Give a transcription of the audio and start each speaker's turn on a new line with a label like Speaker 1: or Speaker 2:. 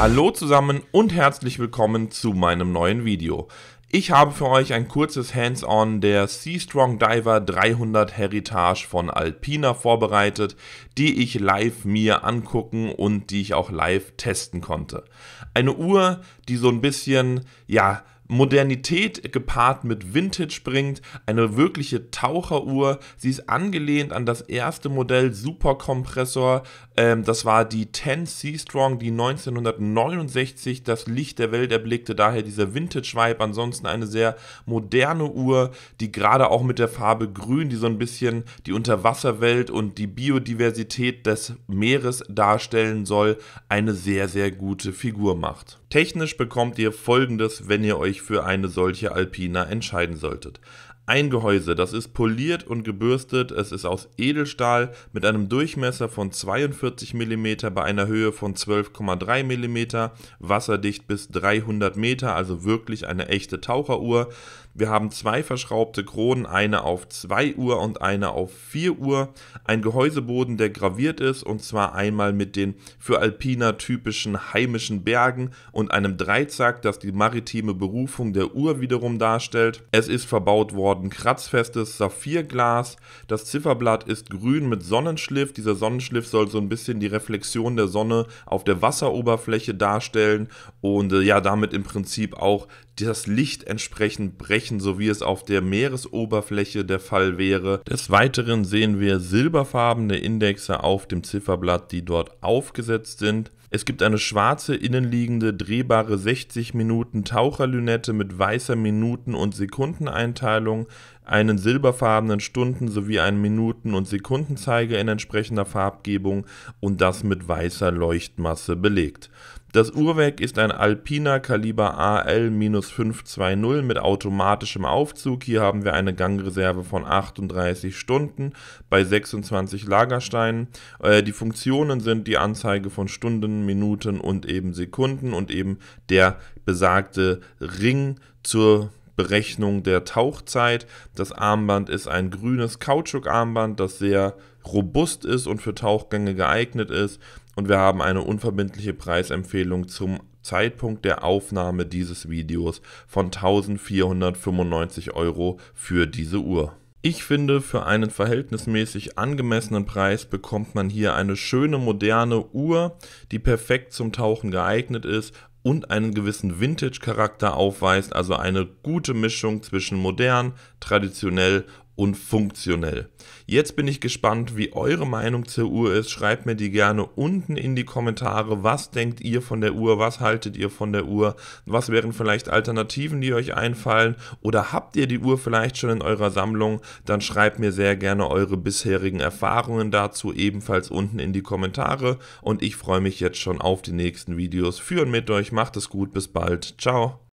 Speaker 1: Hallo zusammen und herzlich willkommen zu meinem neuen Video. Ich habe für euch ein kurzes Hands-on der Sea-Strong Diver 300 Heritage von Alpina vorbereitet, die ich live mir angucken und die ich auch live testen konnte. Eine Uhr, die so ein bisschen, ja, Modernität gepaart mit Vintage bringt, eine wirkliche Taucheruhr. Sie ist angelehnt an das erste Modell Superkompressor. Ähm, das war die 10 Seastrong, die 1969 das Licht der Welt erblickte. Daher dieser Vintage-Vibe. Ansonsten eine sehr moderne Uhr, die gerade auch mit der Farbe Grün, die so ein bisschen die Unterwasserwelt und die Biodiversität des Meeres darstellen soll, eine sehr, sehr gute Figur macht. Technisch bekommt ihr folgendes, wenn ihr euch für eine solche Alpina entscheiden solltet. Ein Gehäuse, das ist poliert und gebürstet, es ist aus Edelstahl mit einem Durchmesser von 42 mm bei einer Höhe von 12,3 mm, wasserdicht bis 300 Meter, also wirklich eine echte Taucheruhr. Wir haben zwei verschraubte Kronen, eine auf 2 Uhr und eine auf 4 Uhr. Ein Gehäuseboden, der graviert ist und zwar einmal mit den für Alpiner typischen heimischen Bergen und einem Dreizack, das die maritime Berufung der Uhr wiederum darstellt. Es ist verbaut worden ein kratzfestes Saphirglas. Das Zifferblatt ist grün mit Sonnenschliff. Dieser Sonnenschliff soll so ein bisschen die Reflexion der Sonne auf der Wasseroberfläche darstellen und äh, ja, damit im Prinzip auch das Licht entsprechend brechen, so wie es auf der Meeresoberfläche der Fall wäre. Des Weiteren sehen wir silberfarbene Indexe auf dem Zifferblatt, die dort aufgesetzt sind. Es gibt eine schwarze, innenliegende, drehbare 60 Minuten Taucherlünette mit weißer Minuten- und Sekundeneinteilung einen silberfarbenen Stunden- sowie einen Minuten- und Sekundenzeiger in entsprechender Farbgebung und das mit weißer Leuchtmasse belegt. Das Uhrwerk ist ein Alpina Kaliber AL-520 mit automatischem Aufzug. Hier haben wir eine Gangreserve von 38 Stunden bei 26 Lagersteinen. Äh, die Funktionen sind die Anzeige von Stunden, Minuten und eben Sekunden und eben der besagte Ring zur Berechnung der Tauchzeit. Das Armband ist ein grünes Kautschukarmband, das sehr robust ist und für Tauchgänge geeignet ist. Und wir haben eine unverbindliche Preisempfehlung zum Zeitpunkt der Aufnahme dieses Videos von 1495 Euro für diese Uhr. Ich finde, für einen verhältnismäßig angemessenen Preis bekommt man hier eine schöne moderne Uhr, die perfekt zum Tauchen geeignet ist und einen gewissen Vintage-Charakter aufweist, also eine gute Mischung zwischen modern, traditionell und funktionell. Jetzt bin ich gespannt, wie eure Meinung zur Uhr ist. Schreibt mir die gerne unten in die Kommentare. Was denkt ihr von der Uhr? Was haltet ihr von der Uhr? Was wären vielleicht Alternativen, die euch einfallen? Oder habt ihr die Uhr vielleicht schon in eurer Sammlung? Dann schreibt mir sehr gerne eure bisherigen Erfahrungen dazu ebenfalls unten in die Kommentare. Und ich freue mich jetzt schon auf die nächsten Videos. Führen mit euch. Macht es gut. Bis bald. Ciao.